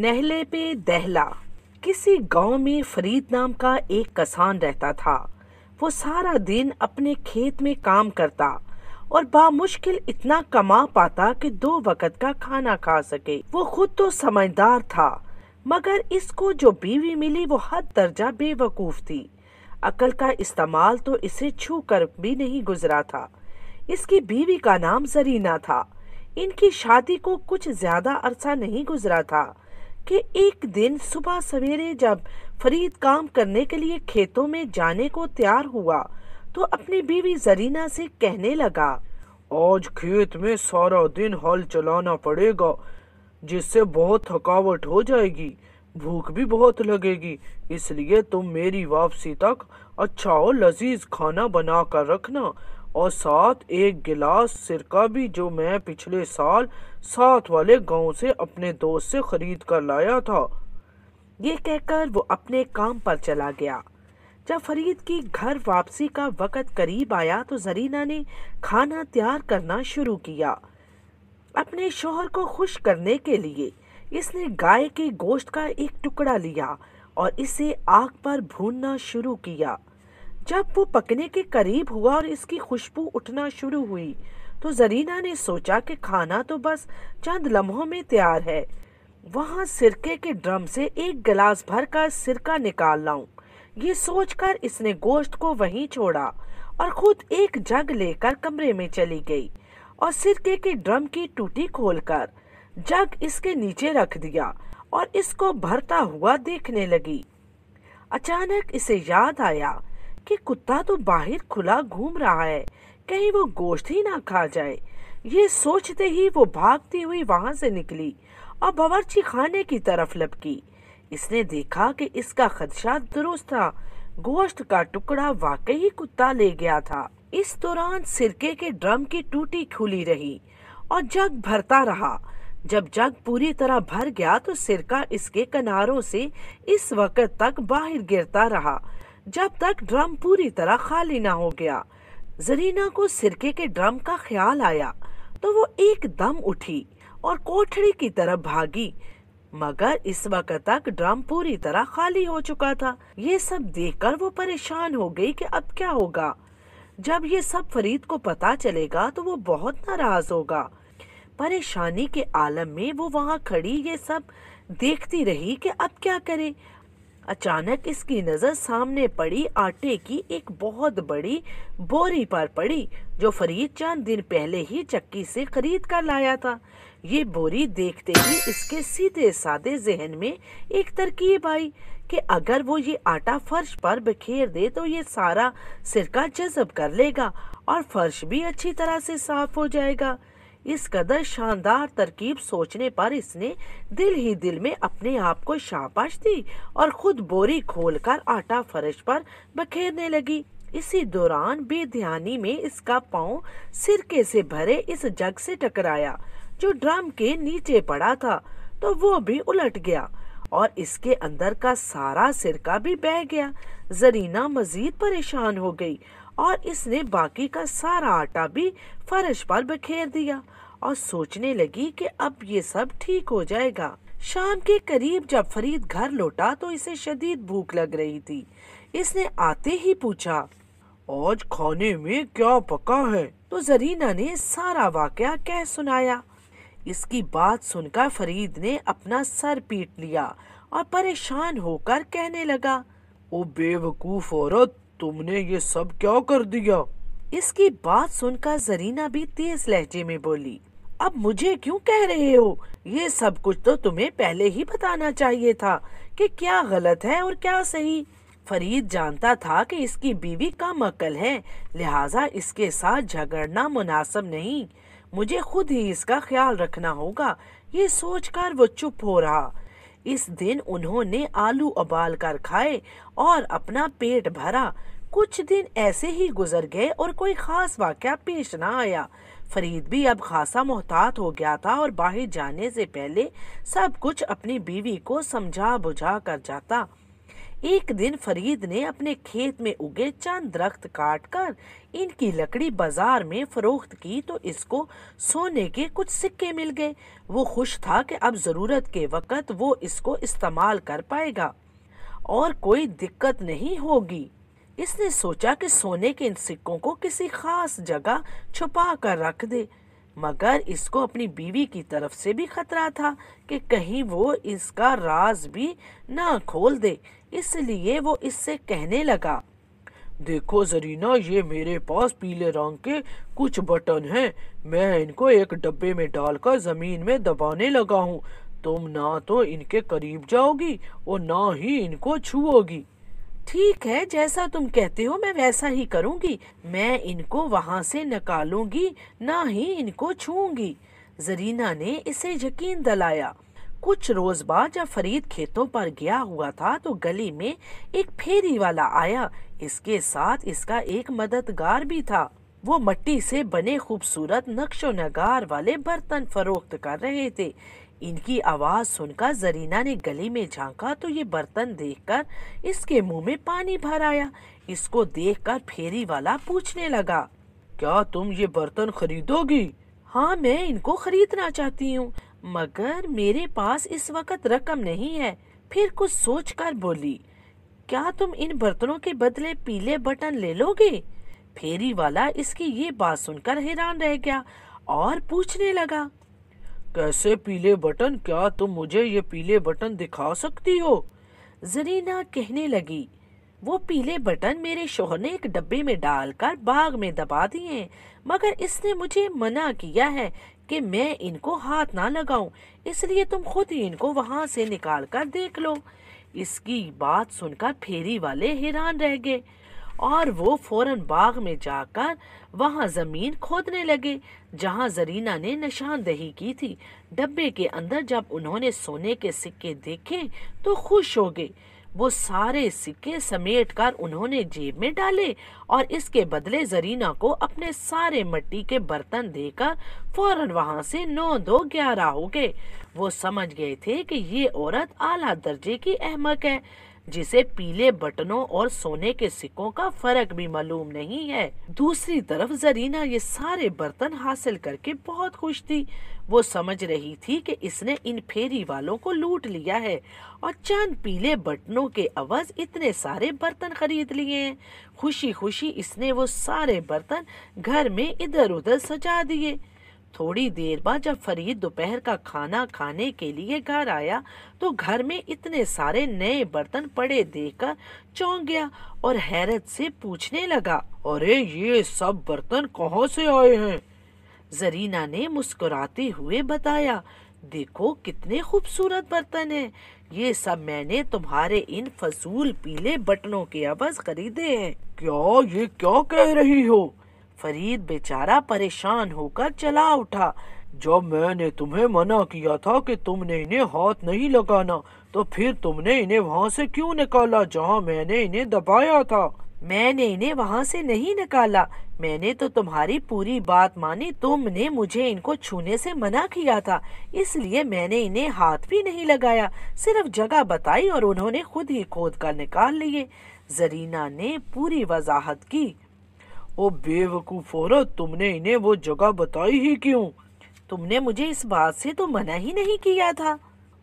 नहले पे दहला किसी गांव में फरीद नाम का एक किसान रहता था वो सारा दिन अपने खेत में काम करता और बामुश्किल इतना कमा पाता कि दो वक्त का खाना खा सके वो खुद तो समझदार था मगर इसको जो बीवी मिली वो हद दर्जा बेवकूफ थी अकल का इस्तेमाल तो इसे छू कर भी नहीं गुजरा था इसकी बीवी का नाम जरीना था इनकी शादी को कुछ ज्यादा अरसा नहीं गुजरा था कि एक दिन सुबह सवेरे जब फरीद काम करने के लिए खेतों में जाने को तैयार हुआ तो अपनी बीवी जरीना से कहने लगा आज खेत में सारा दिन हल चलाना पड़ेगा जिससे बहुत थकावट हो जाएगी भूख भी बहुत लगेगी इसलिए तुम मेरी वापसी तक अच्छा और लजीज खाना बना कर रखना और साथ एक गिलास सिरका भी जो मैं पिछले साल साथ वाले गांव से अपने दोस्त से खरीद कर लाया था ये कहकर वो अपने काम पर चला गया जब फरीद की घर वापसी का वक़्त करीब आया तो जरीना ने खाना तैयार करना शुरू किया अपने शोहर को खुश करने के लिए इसने गाय के गोश्त का एक टुकड़ा लिया और इसे आग पर भूनना शुरू किया जब वो पकने के करीब हुआ और इसकी खुशबू उठना शुरू हुई तो जरीना ने सोचा कि खाना तो बस चंद लम्हों में तैयार है वहाँ सिरके के ड्रम से एक गिलास भर का सिरका निकाल लाऊं। ये सोचकर इसने गोश्त को वहीं छोड़ा और खुद एक जग लेकर कमरे में चली गई और सिरके के ड्रम की टूटी खोलकर जग इसके नीचे रख दिया और इसको भरता हुआ देखने लगी अचानक इसे याद आया कि कुत्ता तो बाहर खुला घूम रहा है कहीं वो गोश्त ही ना खा जाए ये सोचते ही वो भागती हुई वहां से निकली और बावरची खाने की तरफ लपकी इसने देखा कि इसका खदशा दुरुस्त था गोश्त का टुकड़ा वाकई कुत्ता ले गया था इस दौरान सिरके के ड्रम की टूटी खुली रही और जग भरता रहा जब जग पूरी तरह भर गया तो सिरका इसके किनारों से इस वक्त तक बाहर गिरता रहा जब तक ड्रम पूरी तरह खाली ना हो गया जरीना को सिरके के ड्रम का ख्याल आया तो वो एकदम उठी और कोठरी की तरफ भागी मगर इस वक्त तक ड्रम पूरी तरह खाली हो चुका था ये सब देखकर वो परेशान हो गई कि अब क्या होगा जब ये सब फरीद को पता चलेगा तो वो बहुत नाराज होगा परेशानी के आलम में वो वहाँ खड़ी ये सब देखती रही कि अब क्या करे अचानक इसकी नज़र सामने पड़ी आटे की एक बहुत बड़ी बोरी पर पड़ी जो फरीद चांद दिन पहले ही चक्की से खरीद कर लाया था ये बोरी देखते ही इसके सीधे सादे जहन में एक तरकीब आई कि अगर वो ये आटा फर्श पर बिखेर दे तो ये सारा सिरका जजब कर लेगा और फर्श भी अच्छी तरह से साफ हो जाएगा इस कदर शानदार तरकीब सोचने पर इसने दिल ही दिल में अपने आप को शाबाश दी और खुद बोरी खोलकर आटा फर्श पर बखेरने लगी इसी दौरान बेध्यानी में इसका पाँव सिरके से भरे इस जग से टकराया जो ड्रम के नीचे पड़ा था तो वो भी उलट गया और इसके अंदर का सारा सिरका भी बह गया जरीना मजीद परेशान हो गई और इसने बाकी का सारा आटा भी फर्श पर बिखेर दिया और सोचने लगी कि अब ये सब ठीक हो जाएगा शाम के करीब जब फरीद घर लौटा तो इसे शदीद भूख लग रही थी इसने आते ही पूछा आज खाने में क्या पका है तो जरीना ने सारा वाकया कह सुनाया इसकी बात सुनकर फरीद ने अपना सर पीट लिया और परेशान होकर कहने लगा ओ बेवकूफ औरत तुमने ये सब क्या कर दिया इसकी बात सुनकर जरीना भी तेज लहजे में बोली अब मुझे क्यों कह रहे हो ये सब कुछ तो तुम्हें पहले ही बताना चाहिए था कि क्या गलत है और क्या सही फरीद जानता था कि इसकी बीवी का मकल है लिहाजा इसके साथ झगड़ना मुनासिब नहीं मुझे खुद ही इसका ख्याल रखना होगा ये सोचकर वो चुप हो रहा इस दिन उन्होंने आलू उबाल कर खाए और अपना पेट भरा कुछ दिन ऐसे ही गुजर गए और कोई खास वाक़ पेश ना आया फरीद भी अब खासा मोहतात हो गया था और बाहर जाने से पहले सब कुछ अपनी बीवी को समझा बुझा कर जाता एक दिन फरीद ने अपने खेत में उगे चंद दरख्त काट कर इनकी लकड़ी बाजार में फरोख्त की तो इसको सोने के कुछ सिक्के मिल गए वो खुश था कि अब ज़रूरत के वक़्त वो इसको इस्तेमाल कर पाएगा और कोई दिक्कत नहीं होगी इसने सोचा कि सोने के इन सिक्कों को किसी खास जगह छुपा कर रख दे मगर इसको अपनी बीवी की तरफ से भी खतरा था कि कहीं वो इसका राज भी ना खोल दे इसलिए वो इससे कहने लगा देखो जरीना ये मेरे पास पीले रंग के कुछ बटन हैं मैं इनको एक डब्बे में डालकर ज़मीन में दबाने लगा हूँ तुम ना तो इनके करीब जाओगी और ना ही इनको छुओगी ठीक है जैसा तुम कहते हो मैं वैसा ही करूँगी मैं इनको वहाँ से निकालूंगी ना ही इनको छूंगी जरीना ने इसे यकीन दिलाया कुछ रोज बाद जब फरीद खेतों पर गया हुआ था तो गली में एक फेरी वाला आया इसके साथ इसका एक मददगार भी था वो मट्टी से बने खूबसूरत नक्शो नगार वाले बर्तन फरोख्त कर रहे थे इनकी आवाज सुनकर जरीना ने गली में झांका तो ये बर्तन देखकर इसके मुंह में पानी भर आया इसको देखकर फेरी वाला पूछने लगा क्या तुम ये बर्तन खरीदोगी हाँ मैं इनको खरीदना चाहती हूँ मगर मेरे पास इस वक्त रकम नहीं है फिर कुछ सोच कर बोली क्या तुम इन बर्तनों के बदले पीले बटन ले लोगे फेरी वाला इसकी ये बात सुनकर हैरान रह गया और पूछने लगा कैसे पीले बटन क्या तुम मुझे ये पीले बटन दिखा सकती हो जरीना कहने लगी वो पीले बटन मेरे शोहर ने एक डब्बे में डालकर बाग में दबा दिए मगर इसने मुझे मना किया है कि मैं इनको हाथ ना लगाऊं इसलिए तुम खुद ही इनको वहाँ से निकाल कर देख लो इसकी बात सुनकर फेरी वाले हैरान रह गए और वो फौरन बाग में जाकर वहां ज़मीन खोदने लगे जहाँ जरीना ने निशानदेही की थी डब्बे के अंदर जब उन्होंने सोने के सिक्के देखे तो खुश हो गए वो सारे सिक्के समेट कर उन्होंने जेब में डाले और इसके बदले जरीना को अपने सारे मट्टी के बर्तन देकर फौरन वहां से नौ दो ग्यारह हो गए वो समझ गए थे कि ये औरत आला दर्जे की अहमक है जिसे पीले बटनों और सोने के सिक्कों का फर्क भी मालूम नहीं है दूसरी तरफ जरीना ये सारे बर्तन हासिल करके बहुत खुश थी वो समझ रही थी कि इसने इन फेरी वालों को लूट लिया है और चंद पीले बटनों के अवज इतने सारे बर्तन खरीद लिए हैं खुशी खुशी इसने वो सारे बर्तन घर में इधर उधर सजा दिए थोड़ी देर बाद जब फरीद दोपहर का खाना खाने के लिए घर आया तो घर में इतने सारे नए बर्तन पड़े देखकर चौंक गया और हैरत से पूछने लगा अरे ये सब बर्तन कहाँ से आए हैं जरीना ने मुस्कुराते हुए बताया देखो कितने खूबसूरत बर्तन हैं ये सब मैंने तुम्हारे इन फजूल पीले बटनों के अवज खरीदे हैं क्या ये क्या कह रही हो फरीद बेचारा परेशान होकर चला उठा जब मैंने तुम्हें मना किया था कि तुमने इन्हें हाथ नहीं लगाना तो फिर तुमने इन्हें वहाँ से क्यों निकाला जहाँ मैंने इन्हें दबाया था मैंने इन्हें वहाँ से नहीं निकाला मैंने तो तुम्हारी पूरी बात मानी तुमने मुझे इनको छूने से मना किया था इसलिए मैंने इन्हें हाथ भी नहीं लगाया सिर्फ जगह बताई और उन्होंने खुद ही खोद कर निकाल लिए जरीना ने पूरी वजाहत की ओ बेवकूफ औरत तुमने इन्हें वो जगह बताई ही क्यों तुमने मुझे इस बात से तो मना ही नहीं किया था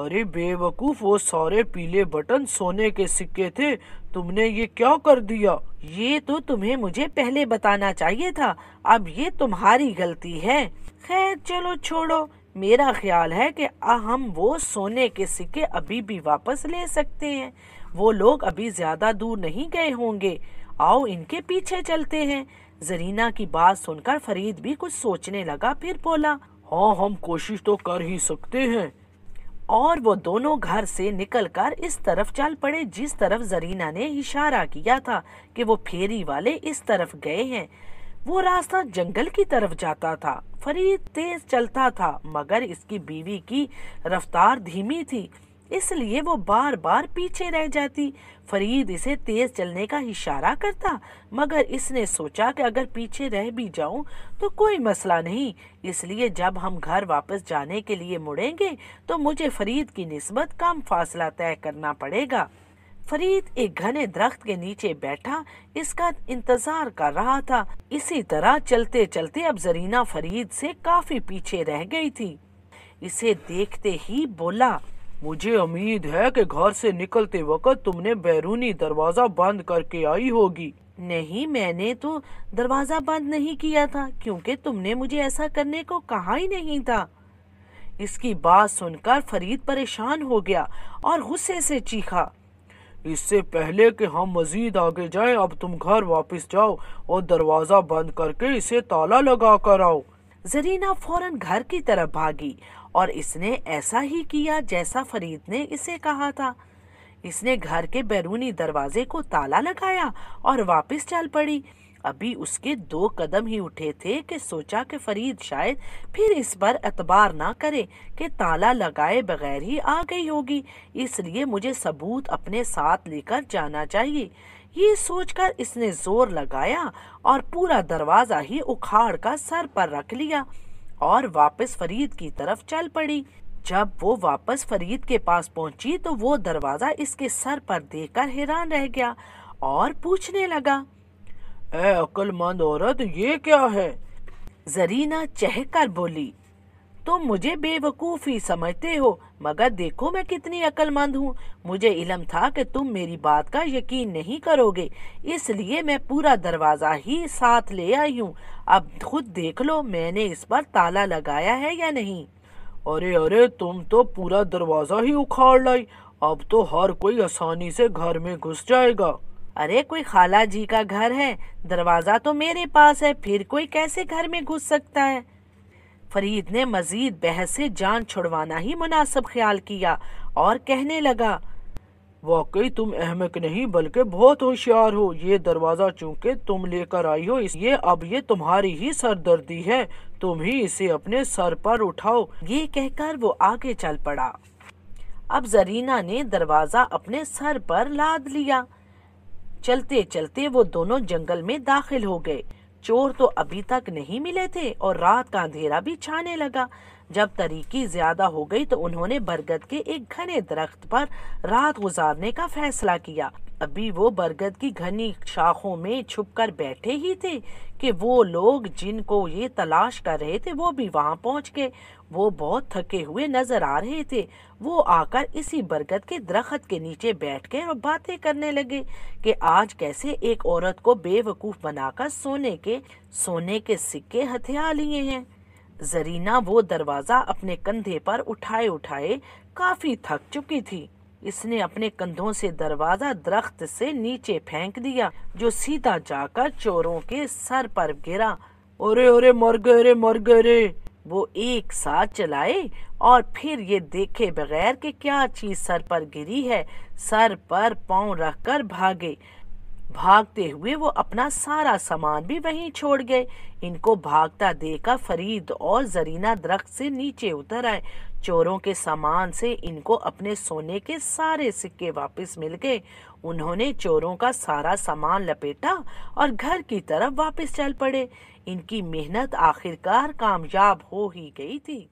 अरे बेवकूफ वो सारे पीले बटन सोने के सिक्के थे तुमने ये क्या कर दिया ये तो तुम्हें मुझे पहले बताना चाहिए था अब ये तुम्हारी गलती है खैर चलो छोड़ो मेरा ख्याल है कि हम वो सोने के सिक्के अभी भी वापस ले सकते हैं वो लोग अभी ज्यादा दूर नहीं गए होंगे आओ इनके पीछे चलते हैं जरीना की बात सुनकर फरीद भी कुछ सोचने लगा फिर बोला हाँ हम कोशिश तो कर ही सकते हैं और वो दोनों घर से निकलकर इस तरफ चल पड़े जिस तरफ जरीना ने इशारा किया था कि वो फेरी वाले इस तरफ गए हैं वो रास्ता जंगल की तरफ जाता था फरीद तेज चलता था मगर इसकी बीवी की रफ्तार धीमी थी इसलिए वो बार बार पीछे रह जाती फरीद इसे तेज चलने का इशारा करता मगर इसने सोचा कि अगर पीछे रह भी जाऊं तो कोई मसला नहीं इसलिए जब हम घर वापस जाने के लिए मुड़ेंगे तो मुझे फरीद की नस्बत कम फासला तय करना पड़ेगा फरीद एक घने दरख्त के नीचे बैठा इसका इंतजार कर रहा था इसी तरह चलते चलते अब जरीना फरीद से काफी पीछे रह गई थी इसे देखते ही बोला मुझे उम्मीद है कि घर से निकलते वक्त तुमने बैरूनी दरवाजा बंद करके आई होगी नहीं मैंने तो दरवाजा बंद नहीं किया था क्योंकि तुमने मुझे ऐसा करने को कहा ही नहीं था इसकी बात सुनकर फरीद परेशान हो गया और गुस्से से चीखा इससे पहले कि हम मजीद आगे जाएं अब तुम घर वापस जाओ और दरवाज़ा बंद करके इसे ताला लगा कर आओ जरीना फौरन घर की तरफ भागी और इसने ऐसा ही किया जैसा फरीद ने इसे कहा था इसने घर के बैरूनी दरवाजे को ताला लगाया और वापस चल पड़ी अभी उसके दो कदम ही उठे थे कि सोचा कि फरीद शायद फिर इस पर अतबार ना करे कि ताला लगाए बगैर ही आ गई होगी इसलिए मुझे सबूत अपने साथ लेकर जाना चाहिए ये सोचकर इसने जोर लगाया और पूरा दरवाज़ा ही उखाड़ का सर पर रख लिया और वापस फरीद की तरफ चल पड़ी जब वो वापस फरीद के पास पहुंची तो वो दरवाज़ा इसके सर पर देखकर हैरान रह गया और पूछने लगा ए अकलमंद औरत ये क्या है जरीना चहक कर बोली तुम तो मुझे बेवकूफ़ी समझते हो मगर देखो मैं कितनी अक्लमंद हूँ मुझे इलम था कि तुम मेरी बात का यकीन नहीं करोगे इसलिए मैं पूरा दरवाज़ा ही साथ ले आई हूँ अब खुद देख लो मैंने इस पर ताला लगाया है या नहीं अरे अरे तुम तो पूरा दरवाज़ा ही उखाड़ लाई अब तो हर कोई आसानी से घर में घुस जाएगा अरे कोई खाला जी का घर है दरवाज़ा तो मेरे पास है फिर कोई कैसे घर में घुस सकता है फरीद ने मजीद बहस से जान छुड़वाना ही मुनासिब ख्याल किया और कहने लगा वाकई तुम अहमक नहीं बल्कि बहुत होशियार हो ये दरवाज़ा चूंकि तुम लेकर आई हो ये अब ये तुम्हारी ही सरदर्दी है तुम ही इसे अपने सर पर उठाओ ये कहकर वो आगे चल पड़ा अब जरीना ने दरवाज़ा अपने सर पर लाद लिया चलते चलते वो दोनों जंगल में दाखिल हो गए चोर तो अभी तक नहीं मिले थे और रात का अंधेरा भी छाने लगा जब तरीकी ज्यादा हो गई तो उन्होंने बरगद के एक घने दरख्त पर रात गुजारने का फैसला किया अभी वो बरगद की घनी शाखों में छुपकर बैठे ही थे कि वो लोग जिनको ये तलाश कर रहे थे वो भी वहाँ पहुँच गए वो बहुत थके हुए नजर आ रहे थे वो आकर इसी बरगद के दरख्त के नीचे बैठ गए और बातें करने लगे कि आज कैसे एक औरत को बेवकूफ़ बनाकर सोने के सोने के सिक्के हथियार लिए हैं जरीना वो दरवाज़ा अपने कंधे पर उठाए उठाए काफ़ी थक चुकी थी इसने अपने कंधों से दरवाज़ा दरख्त से नीचे फेंक दिया जो सीधा जाकर चोरों के सर पर गिरा ओरे ओरे मर गए रे मर गए रे वो एक साथ चलाए और फिर ये देखे बगैर कि क्या चीज सर पर गिरी है सर पर पांव रखकर भागे भागते हुए वो अपना सारा सामान भी वहीं छोड़ गए इनको भागता देखा फरीद और जरीना दरख्त से नीचे उतर आए चोरों के सामान से इनको अपने सोने के सारे सिक्के वापस मिल गए उन्होंने चोरों का सारा सामान लपेटा और घर की तरफ वापस चल पड़े इनकी मेहनत आखिरकार कामयाब हो ही गई थी